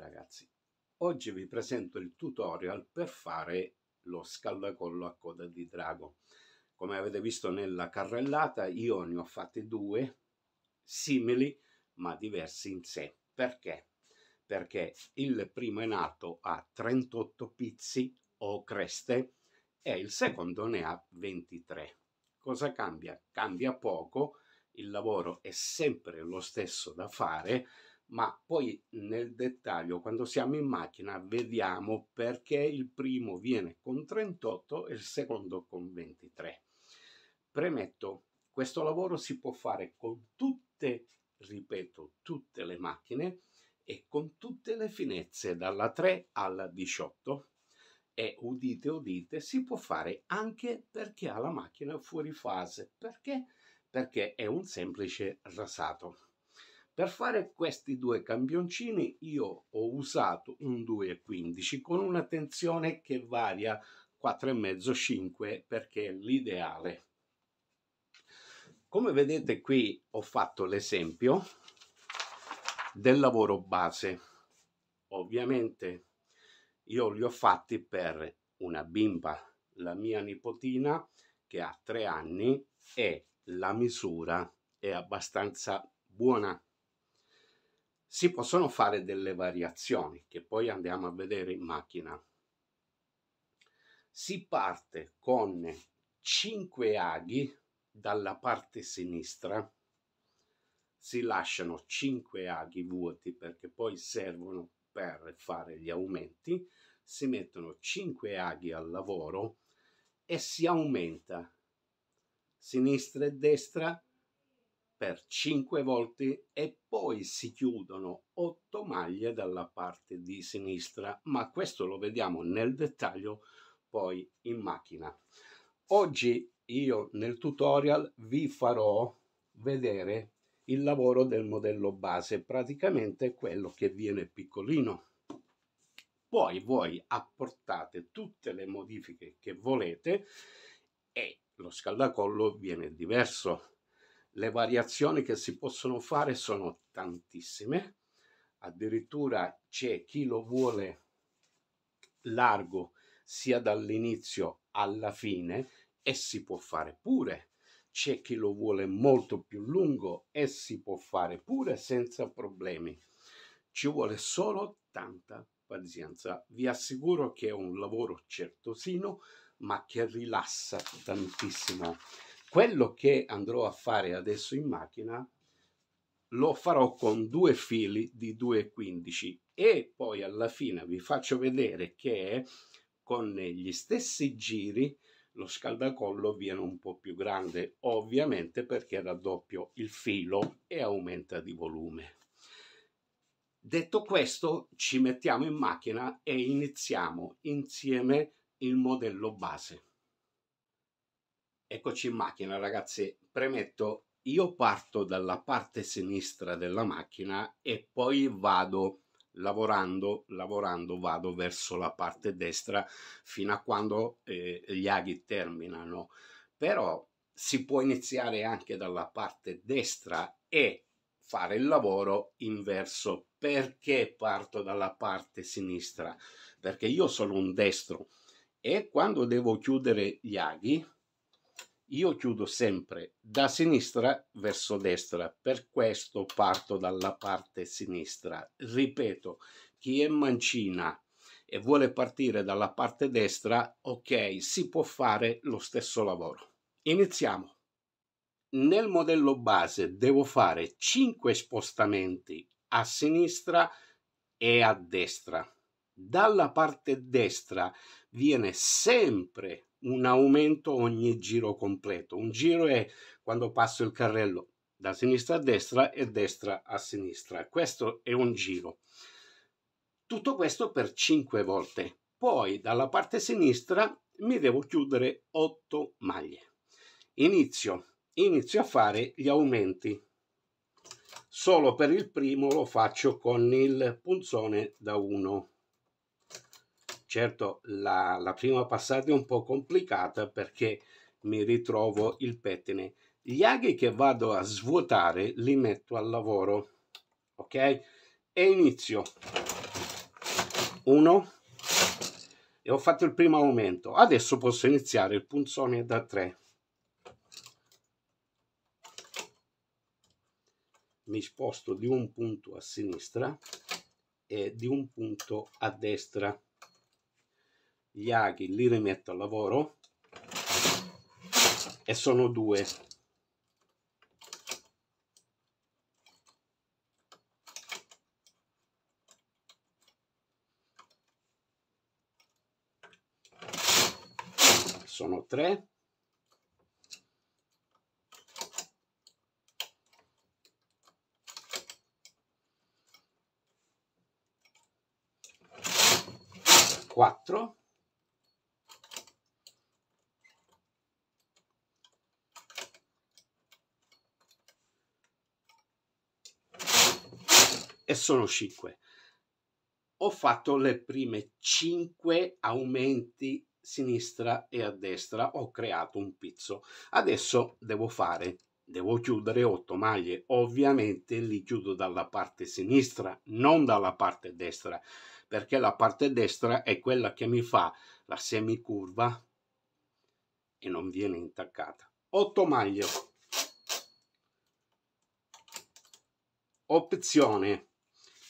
ragazzi, oggi vi presento il tutorial per fare lo scaldacollo a coda di drago. Come avete visto nella carrellata io ne ho fatte due simili ma diversi in sé. Perché? Perché il primo è nato a 38 pizzi o creste e il secondo ne ha 23. Cosa cambia? Cambia poco, il lavoro è sempre lo stesso da fare, ma poi nel dettaglio quando siamo in macchina vediamo perché il primo viene con 38 e il secondo con 23. Premetto, questo lavoro si può fare con tutte, ripeto, tutte le macchine e con tutte le finezze dalla 3 alla 18 e udite udite si può fare anche perché ha la macchina fuori fase perché perché è un semplice rasato per fare questi due campioncini io ho usato un 2,15 con una tensione che varia 4,5-5 perché è l'ideale. Come vedete qui ho fatto l'esempio del lavoro base. Ovviamente io li ho fatti per una bimba, la mia nipotina che ha 3 anni e la misura è abbastanza buona si possono fare delle variazioni che poi andiamo a vedere in macchina. Si parte con 5 aghi dalla parte sinistra, si lasciano 5 aghi vuoti perché poi servono per fare gli aumenti, si mettono 5 aghi al lavoro e si aumenta sinistra e destra per 5 volte e poi si chiudono 8 maglie dalla parte di sinistra, ma questo lo vediamo nel dettaglio poi in macchina. Oggi io nel tutorial vi farò vedere il lavoro del modello base, praticamente quello che viene piccolino. Poi voi apportate tutte le modifiche che volete e lo scaldacollo viene diverso le variazioni che si possono fare sono tantissime, addirittura c'è chi lo vuole largo sia dall'inizio alla fine e si può fare pure, c'è chi lo vuole molto più lungo e si può fare pure senza problemi. Ci vuole solo tanta pazienza. Vi assicuro che è un lavoro certosino, ma che rilassa tantissimo. Quello che andrò a fare adesso in macchina lo farò con due fili di 2,15 e poi alla fine vi faccio vedere che con gli stessi giri lo scaldacollo viene un po' più grande, ovviamente perché raddoppio il filo e aumenta di volume. Detto questo, ci mettiamo in macchina e iniziamo insieme il modello base. Eccoci in macchina ragazzi, premetto io parto dalla parte sinistra della macchina e poi vado lavorando, lavorando vado verso la parte destra fino a quando eh, gli aghi terminano. Però si può iniziare anche dalla parte destra e fare il lavoro inverso. Perché parto dalla parte sinistra? Perché io sono un destro e quando devo chiudere gli aghi io chiudo sempre da sinistra verso destra, per questo parto dalla parte sinistra. Ripeto, chi è mancina e vuole partire dalla parte destra, ok, si può fare lo stesso lavoro. Iniziamo. Nel modello base devo fare 5 spostamenti a sinistra e a destra. Dalla parte destra viene sempre un aumento ogni giro completo. Un giro è quando passo il carrello da sinistra a destra e destra a sinistra. Questo è un giro. Tutto questo per 5 volte. Poi dalla parte sinistra mi devo chiudere 8 maglie. Inizio, inizio a fare gli aumenti. Solo per il primo lo faccio con il punzone da 1 Certo, la, la prima passata è un po' complicata perché mi ritrovo il pettine. Gli aghi che vado a svuotare li metto al lavoro, ok? E inizio. Uno. E ho fatto il primo aumento. Adesso posso iniziare il punzone da 3. mi sposto di un punto a sinistra e di un punto a destra gli aghi li rimetto al lavoro e sono due sono tre sono 5. Ho fatto le prime 5 aumenti sinistra e a destra, ho creato un pizzo. Adesso devo fare devo chiudere 8 maglie ovviamente li chiudo dalla parte sinistra non dalla parte destra perché la parte destra è quella che mi fa la semicurva e non viene intaccata 8 maglie opzione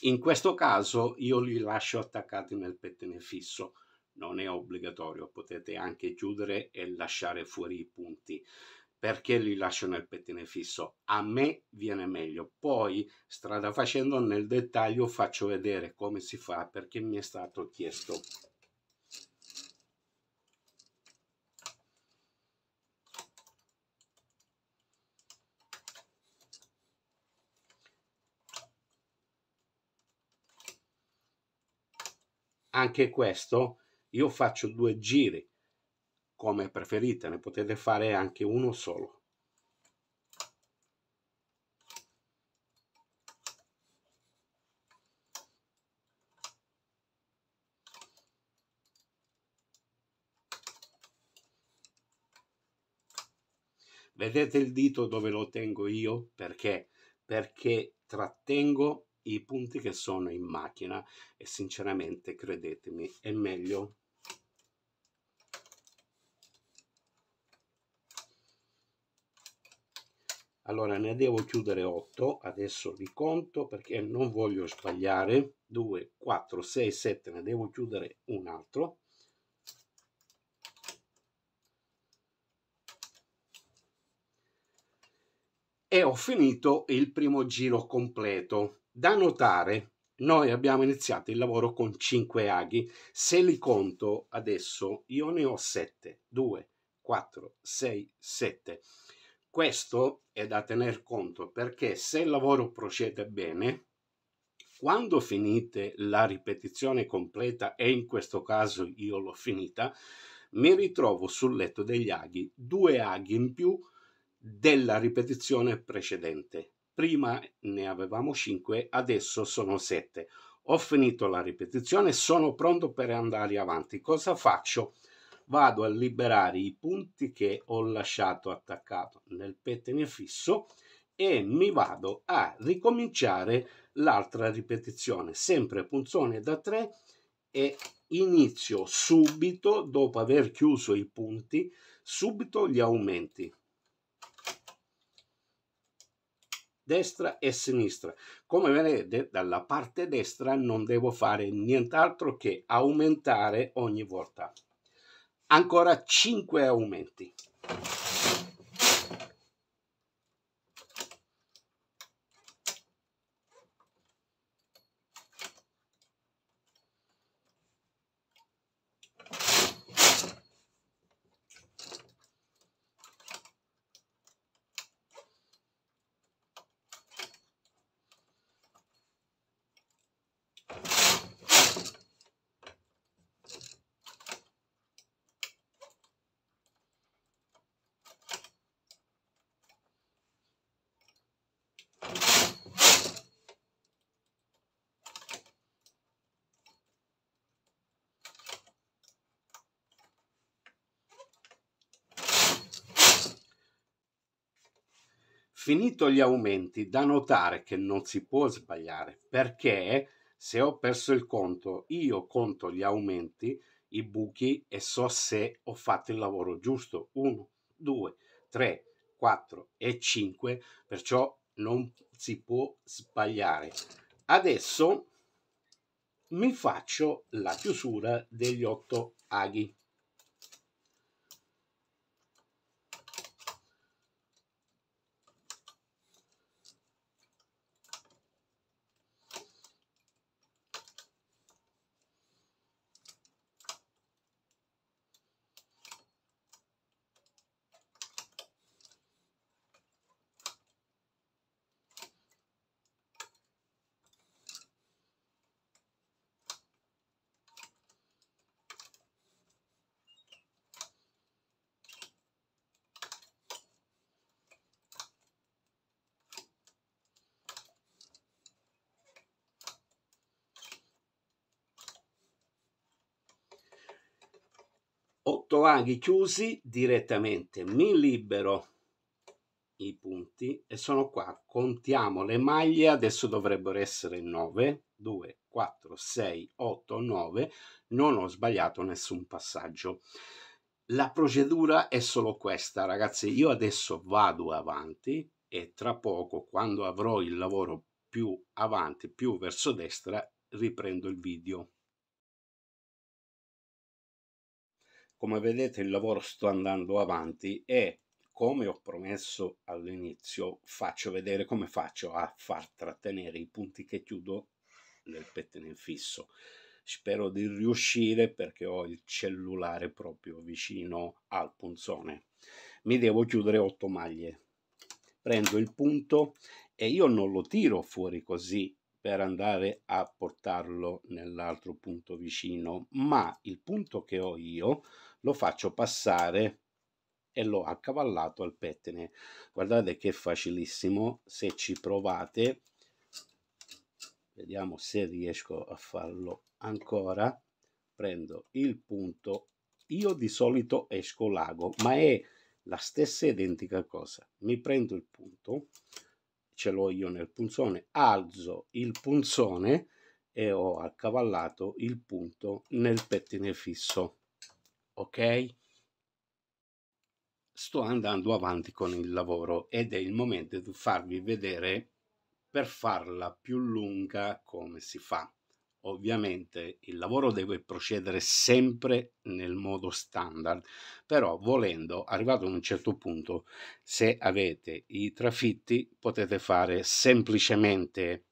in questo caso io li lascio attaccati nel pettine fisso, non è obbligatorio, potete anche chiudere e lasciare fuori i punti. Perché li lascio nel pettine fisso? A me viene meglio. Poi, strada facendo nel dettaglio, faccio vedere come si fa perché mi è stato chiesto. anche questo io faccio due giri come preferite ne potete fare anche uno solo Vedete il dito dove lo tengo io? Perché? Perché trattengo i punti che sono in macchina e sinceramente credetemi è meglio allora ne devo chiudere 8 adesso vi conto perché non voglio sbagliare 2 4 6 7 ne devo chiudere un altro e ho finito il primo giro completo da notare, noi abbiamo iniziato il lavoro con 5 aghi. Se li conto adesso, io ne ho 7. 2, 4, 6, 7. Questo è da tener conto perché se il lavoro procede bene, quando finite la ripetizione completa, e in questo caso io l'ho finita, mi ritrovo sul letto degli aghi, due aghi in più della ripetizione precedente prima ne avevamo 5, adesso sono 7. Ho finito la ripetizione, sono pronto per andare avanti. Cosa faccio? Vado a liberare i punti che ho lasciato attaccato nel pettine fisso e mi vado a ricominciare l'altra ripetizione, sempre punzone da 3 e inizio subito, dopo aver chiuso i punti, subito gli aumenti. destra e sinistra. Come vedete, dalla parte destra non devo fare nient'altro che aumentare ogni volta. Ancora 5 aumenti. Finito gli aumenti, da notare che non si può sbagliare perché se ho perso il conto, io conto gli aumenti, i buchi e so se ho fatto il lavoro giusto. 1, 2, 3, 4 e 5, perciò non si può sbagliare. Adesso mi faccio la chiusura degli 8 aghi. otto aghi chiusi direttamente mi libero i punti e sono qua contiamo le maglie adesso dovrebbero essere 9 2 4 6 8 9 non ho sbagliato nessun passaggio la procedura è solo questa ragazzi io adesso vado avanti e tra poco quando avrò il lavoro più avanti più verso destra riprendo il video Come vedete il lavoro sto andando avanti e come ho promesso all'inizio faccio vedere come faccio a far trattenere i punti che chiudo nel pettine fisso. Spero di riuscire perché ho il cellulare proprio vicino al punzone. Mi devo chiudere 8 maglie. Prendo il punto e io non lo tiro fuori così per andare a portarlo nell'altro punto vicino, ma il punto che ho io lo faccio passare e l'ho accavallato al pettine guardate che facilissimo se ci provate vediamo se riesco a farlo ancora prendo il punto io di solito esco l'ago ma è la stessa identica cosa mi prendo il punto ce l'ho io nel punzone alzo il punzone e ho accavallato il punto nel pettine fisso ok? Sto andando avanti con il lavoro ed è il momento di farvi vedere per farla più lunga come si fa. Ovviamente il lavoro deve procedere sempre nel modo standard, però volendo, arrivato a un certo punto, se avete i trafitti potete fare semplicemente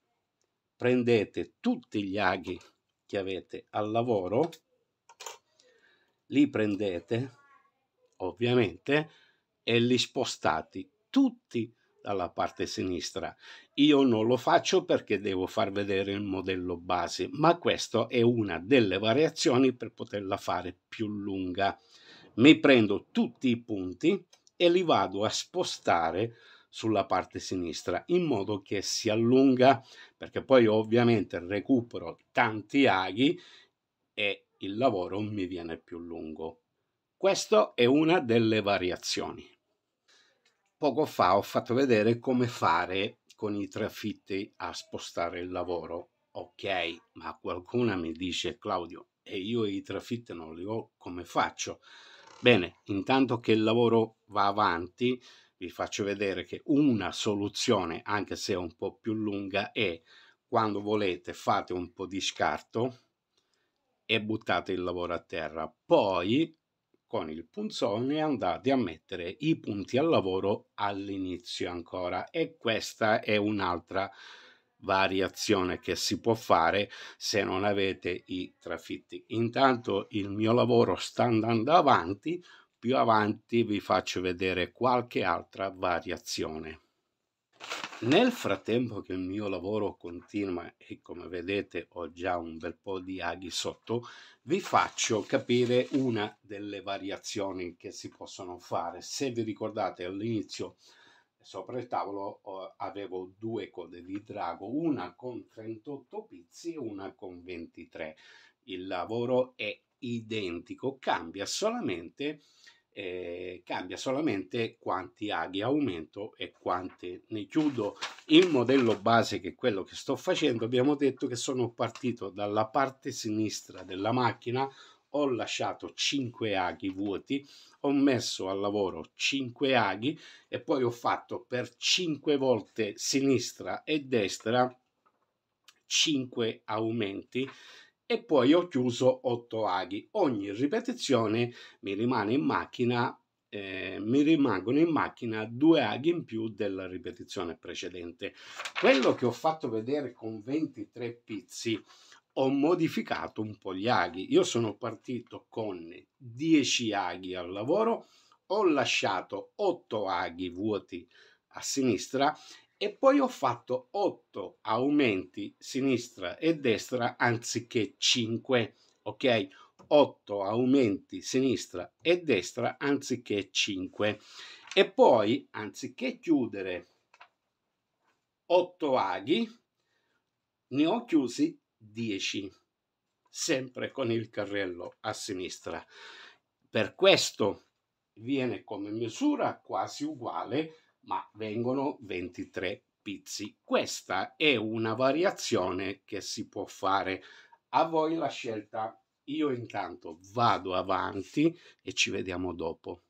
prendete tutti gli aghi che avete al lavoro li prendete, ovviamente, e li spostate tutti dalla parte sinistra. Io non lo faccio perché devo far vedere il modello base, ma questa è una delle variazioni per poterla fare più lunga. Mi prendo tutti i punti e li vado a spostare sulla parte sinistra in modo che si allunga perché poi ovviamente recupero tanti aghi e il lavoro mi viene più lungo. Questa è una delle variazioni. Poco fa ho fatto vedere come fare con i trafitti a spostare il lavoro. Ok, ma qualcuno mi dice Claudio, e io i trafitti non li ho, come faccio? Bene, intanto che il lavoro va avanti, vi faccio vedere che una soluzione, anche se un po' più lunga, è quando volete fate un po' di scarto e buttate il lavoro a terra. Poi con il punzone andate a mettere i punti al lavoro all'inizio ancora e questa è un'altra variazione che si può fare se non avete i trafitti. Intanto il mio lavoro sta andando avanti, più avanti vi faccio vedere qualche altra variazione. Nel frattempo che il mio lavoro continua e come vedete ho già un bel po' di aghi sotto, vi faccio capire una delle variazioni che si possono fare. Se vi ricordate all'inizio sopra il tavolo avevo due code di drago, una con 38 pizzi e una con 23. Il lavoro è identico, cambia solamente eh, cambia solamente quanti aghi aumento e quante ne chiudo. Il modello base che è quello che sto facendo, abbiamo detto che sono partito dalla parte sinistra della macchina, ho lasciato 5 aghi vuoti, ho messo al lavoro 5 aghi e poi ho fatto per 5 volte sinistra e destra 5 aumenti e poi ho chiuso 8 aghi. Ogni ripetizione mi rimane in macchina eh, mi rimangono in macchina due aghi in più della ripetizione precedente. Quello che ho fatto vedere con 23 pizzi ho modificato un po' gli aghi. Io sono partito con 10 aghi al lavoro, ho lasciato 8 aghi vuoti a sinistra e poi ho fatto 8 aumenti sinistra e destra anziché 5, ok? 8 aumenti sinistra e destra anziché 5 e poi anziché chiudere 8 aghi ne ho chiusi 10 sempre con il carrello a sinistra per questo viene come misura quasi uguale ma vengono 23 pizzi. Questa è una variazione che si può fare. A voi la scelta. Io intanto vado avanti e ci vediamo dopo.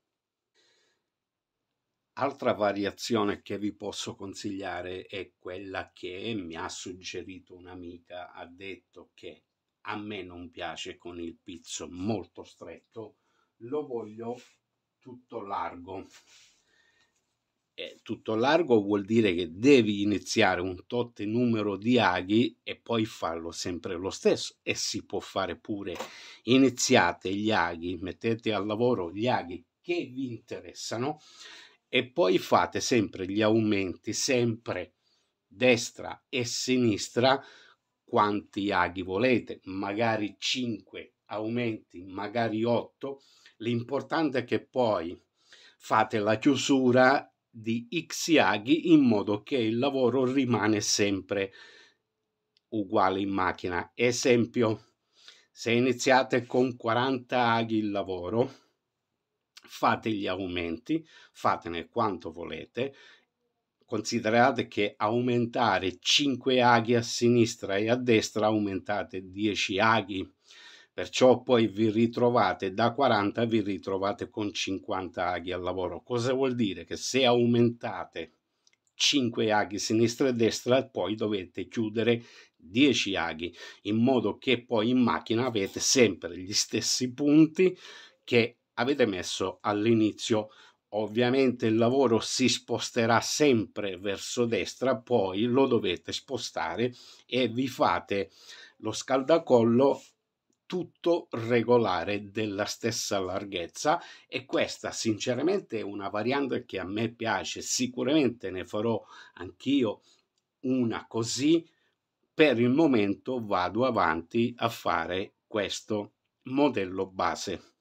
Altra variazione che vi posso consigliare è quella che mi ha suggerito un'amica, ha detto che a me non piace con il pizzo molto stretto, lo voglio tutto largo eh, tutto largo vuol dire che devi iniziare un tot numero di aghi e poi farlo sempre lo stesso e si può fare pure iniziate gli aghi mettete al lavoro gli aghi che vi interessano e poi fate sempre gli aumenti sempre destra e sinistra quanti aghi volete magari 5 aumenti magari 8 l'importante è che poi fate la chiusura di Xiagi in modo che il lavoro rimane sempre uguale in macchina. Esempio, se iniziate con 40 aghi il lavoro, fate gli aumenti, fatene quanto volete, considerate che aumentare 5 aghi a sinistra e a destra aumentate 10 aghi Perciò poi vi ritrovate da 40 vi ritrovate con 50 aghi al lavoro. Cosa vuol dire? Che se aumentate 5 aghi sinistra e destra, poi dovete chiudere 10 aghi, in modo che poi in macchina avete sempre gli stessi punti che avete messo all'inizio. Ovviamente il lavoro si sposterà sempre verso destra, poi lo dovete spostare e vi fate lo scaldacollo tutto regolare della stessa larghezza e questa sinceramente è una variante che a me piace sicuramente ne farò anch'io una così per il momento vado avanti a fare questo modello base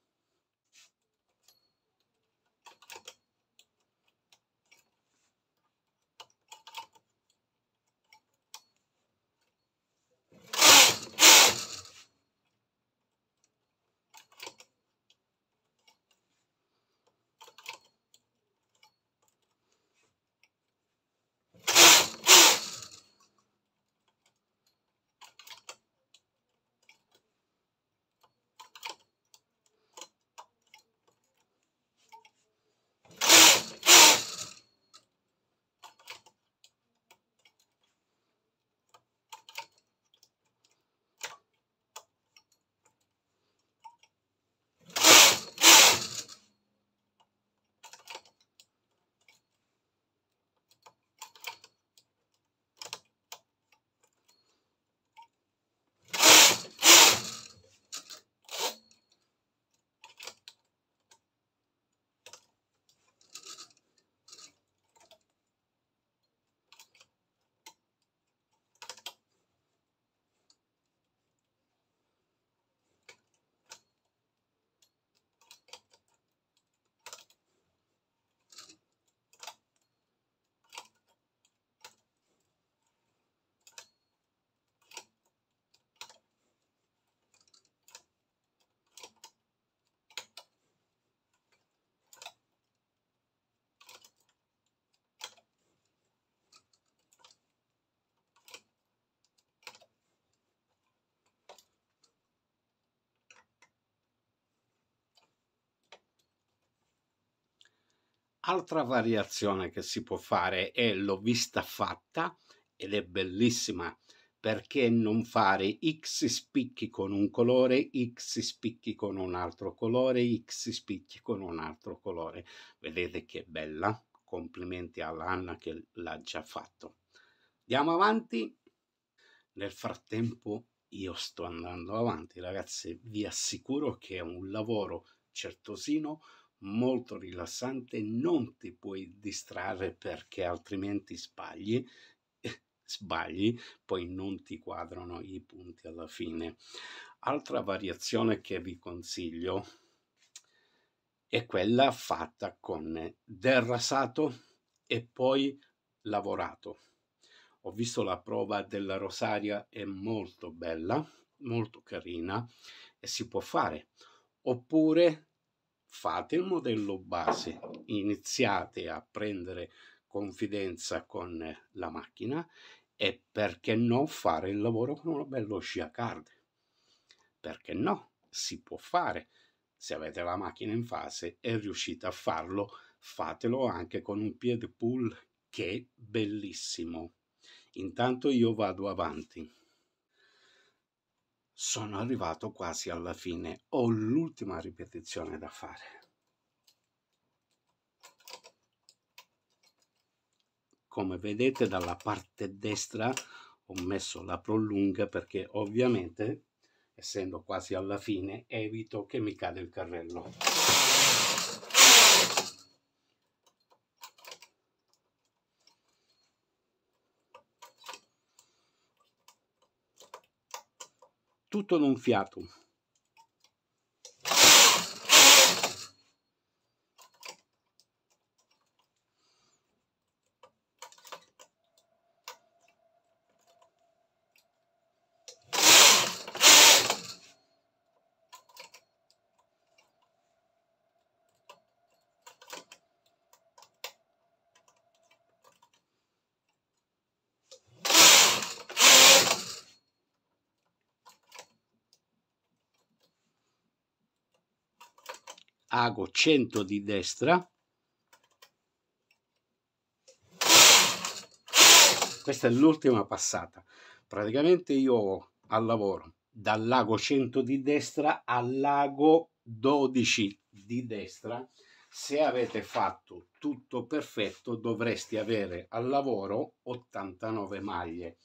Altra variazione che si può fare è l'ho vista fatta ed è bellissima perché non fare x spicchi con un colore, x spicchi con un altro colore, x spicchi con un altro colore. Vedete che bella? Complimenti all'Anna che l'ha già fatto. Andiamo avanti. Nel frattempo io sto andando avanti, ragazzi, vi assicuro che è un lavoro certosino, molto rilassante, non ti puoi distrarre perché altrimenti sbagli, sbagli, poi non ti quadrano i punti alla fine. Altra variazione che vi consiglio è quella fatta con del rasato e poi lavorato. Ho visto la prova della rosaria, è molto bella, molto carina e si può fare. Oppure fate il modello base, iniziate a prendere confidenza con la macchina e perché no fare il lavoro con una bella scia card? Perché no? Si può fare. Se avete la macchina in fase e riuscite a farlo, fatelo anche con un piede pull che è bellissimo. Intanto io vado avanti sono arrivato quasi alla fine, ho l'ultima ripetizione da fare. Come vedete dalla parte destra ho messo la prolunga perché ovviamente, essendo quasi alla fine, evito che mi cade il carrello. tutto d'un fiato. ago 100 di destra questa è l'ultima passata praticamente io ho al lavoro dal lago 100 di destra al lago 12 di destra se avete fatto tutto perfetto dovreste avere al lavoro 89 maglie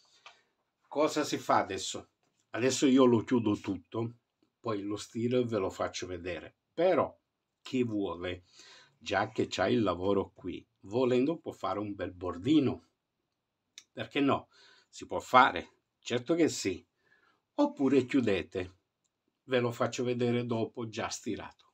cosa si fa adesso adesso io lo chiudo tutto poi lo stiro e ve lo faccio vedere però che vuole, già che c'è il lavoro qui, volendo può fare un bel bordino. Perché no? Si può fare, certo che sì. Oppure chiudete, ve lo faccio vedere dopo già stirato.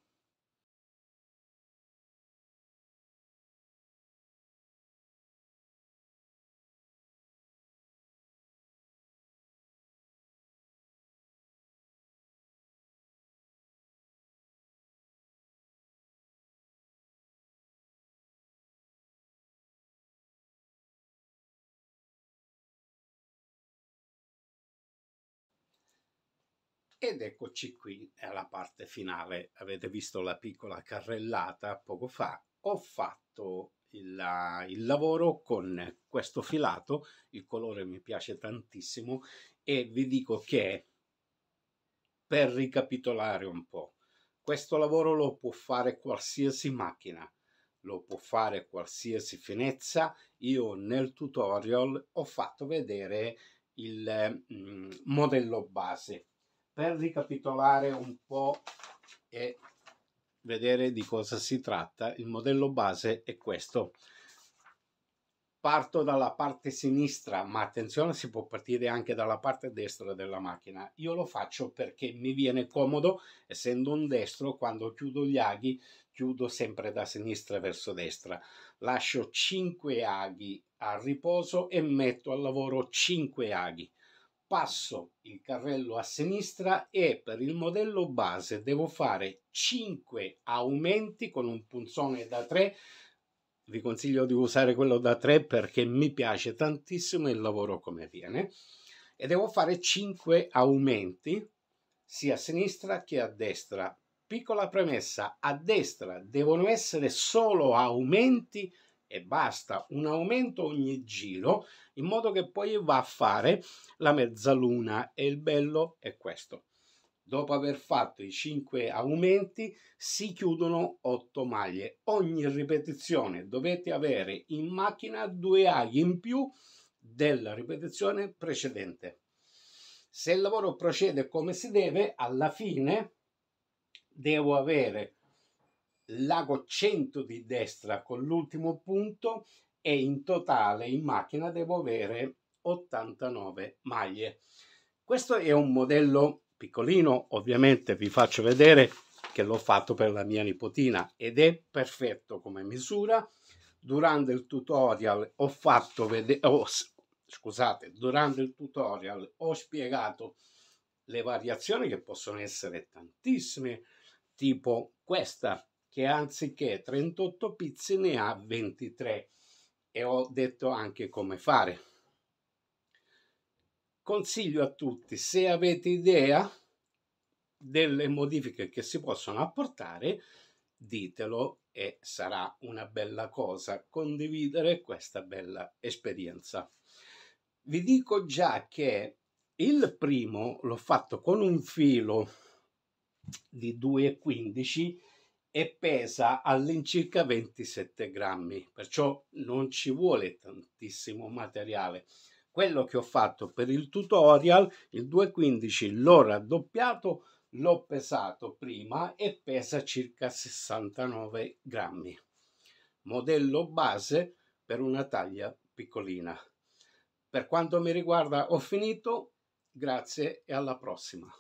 Ed eccoci qui alla parte finale. Avete visto la piccola carrellata poco fa. Ho fatto il, eh, il, lavoro con questo filato, il colore mi piace tantissimo e vi dico che per ricapitolare un po', questo lavoro lo può fare qualsiasi macchina, lo può fare qualsiasi finezza. Io nel tutorial ho fatto vedere il mm, modello base per ricapitolare un po' e vedere di cosa si tratta, il modello base è questo. Parto dalla parte sinistra, ma attenzione, si può partire anche dalla parte destra della macchina. Io lo faccio perché mi viene comodo, essendo un destro, quando chiudo gli aghi, chiudo sempre da sinistra verso destra. Lascio 5 aghi a riposo e metto al lavoro 5 aghi passo il carrello a sinistra e per il modello base devo fare 5 aumenti con un punzone da 3 vi consiglio di usare quello da 3 perché mi piace tantissimo il lavoro come viene e devo fare 5 aumenti sia a sinistra che a destra piccola premessa a destra devono essere solo aumenti e basta, un aumento ogni giro, in modo che poi va a fare la mezzaluna e il bello è questo. Dopo aver fatto i 5 aumenti si chiudono 8 maglie. Ogni ripetizione dovete avere in macchina due aghi in più della ripetizione precedente. Se il lavoro procede come si deve, alla fine devo avere lago 100 di destra con l'ultimo punto e in totale in macchina devo avere 89 maglie questo è un modello piccolino ovviamente vi faccio vedere che l'ho fatto per la mia nipotina ed è perfetto come misura durante il tutorial ho fatto vedere oh, scusate durante il tutorial ho spiegato le variazioni che possono essere tantissime tipo questa che anziché 38 pizze ne ha 23 e ho detto anche come fare. Consiglio a tutti, se avete idea delle modifiche che si possono apportare, ditelo e sarà una bella cosa condividere questa bella esperienza. Vi dico già che il primo l'ho fatto con un filo di 2,15 e pesa all'incirca 27 grammi, perciò non ci vuole tantissimo materiale. Quello che ho fatto per il tutorial, il 215 l'ho raddoppiato, l'ho pesato prima e pesa circa 69 grammi. Modello base per una taglia piccolina. Per quanto mi riguarda ho finito, grazie e alla prossima.